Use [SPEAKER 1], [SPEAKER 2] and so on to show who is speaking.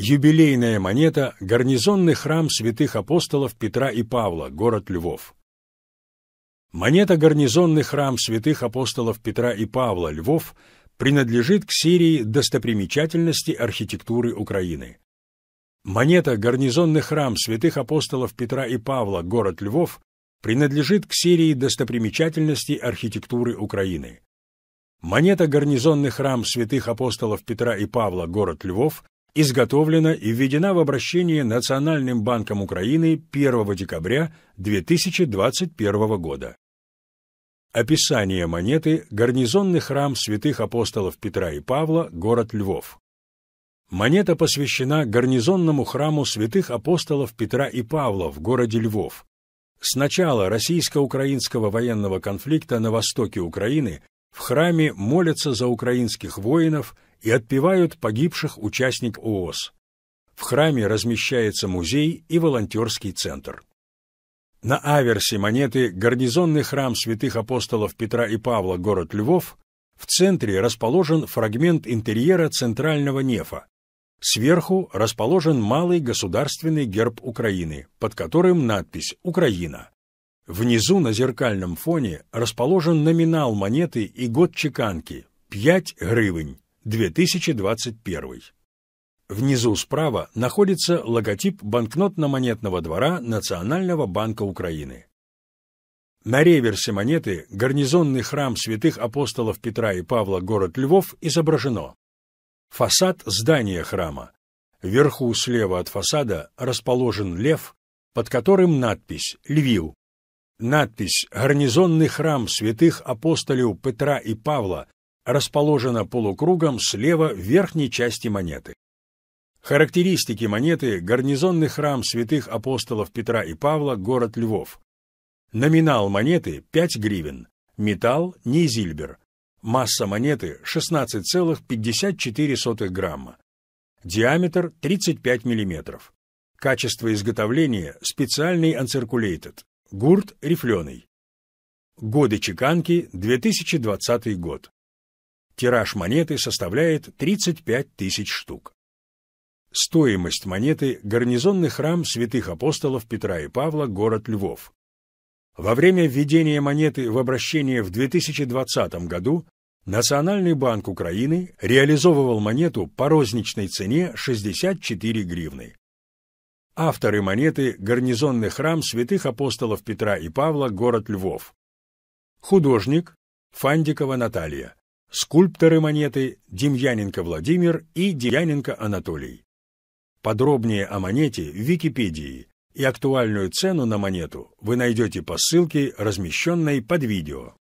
[SPEAKER 1] Юбилейная монета – гарнизонный храм святых апостолов Петра и Павла, город Львов. Монета гарнизонный храм святых апостолов Петра и Павла, Львов, принадлежит к серии достопримечательностей архитектуры Украины. Монета гарнизонный храм святых апостолов Петра и Павла, город Львов, принадлежит к серии достопримечательностей архитектуры Украины. Монета гарнизонный храм святых апостолов Петра и Павла, город Львов, изготовлена и введена в обращение Национальным банком Украины 1 декабря 2021 года. Описание монеты гарнизонный храм святых апостолов Петра и Павла, город Львов. Монета посвящена гарнизонному храму святых апостолов Петра и Павла в городе Львов. С начала российско-украинского военного конфликта на востоке Украины в храме молятся за украинских воинов – и отпевают погибших участников ООС. В храме размещается музей и волонтерский центр. На аверсе монеты гарнизонный храм святых апостолов Петра и Павла город Львов в центре расположен фрагмент интерьера центрального нефа. Сверху расположен малый государственный герб Украины, под которым надпись «Украина». Внизу на зеркальном фоне расположен номинал монеты и год чеканки – 5 гривень. 2021. Внизу справа находится логотип банкнотно-монетного двора Национального банка Украины. На реверсе монеты гарнизонный храм святых апостолов Петра и Павла город Львов изображено. Фасад здания храма. Вверху слева от фасада расположен лев, под которым надпись «Львив». Надпись «Гарнизонный храм святых апостолев Петра и Павла» расположена полукругом слева в верхней части монеты. Характеристики монеты гарнизонный храм святых апостолов Петра и Павла, город Львов. Номинал монеты 5 гривен, металл не Масса монеты 16,54 грамма. Диаметр 35 миллиметров. Качество изготовления специальный анциркулейтед. Гурт рифленый. Годы чеканки 2020 год. Тираж монеты составляет 35 тысяч штук. Стоимость монеты – гарнизонный храм святых апостолов Петра и Павла, город Львов. Во время введения монеты в обращение в 2020 году Национальный банк Украины реализовывал монету по розничной цене 64 гривны. Авторы монеты – гарнизонный храм святых апостолов Петра и Павла, город Львов. Художник – Фандикова Наталья. Скульпторы монеты Демьяненко Владимир и Демьяненко Анатолий. Подробнее о монете в Википедии и актуальную цену на монету вы найдете по ссылке, размещенной под видео.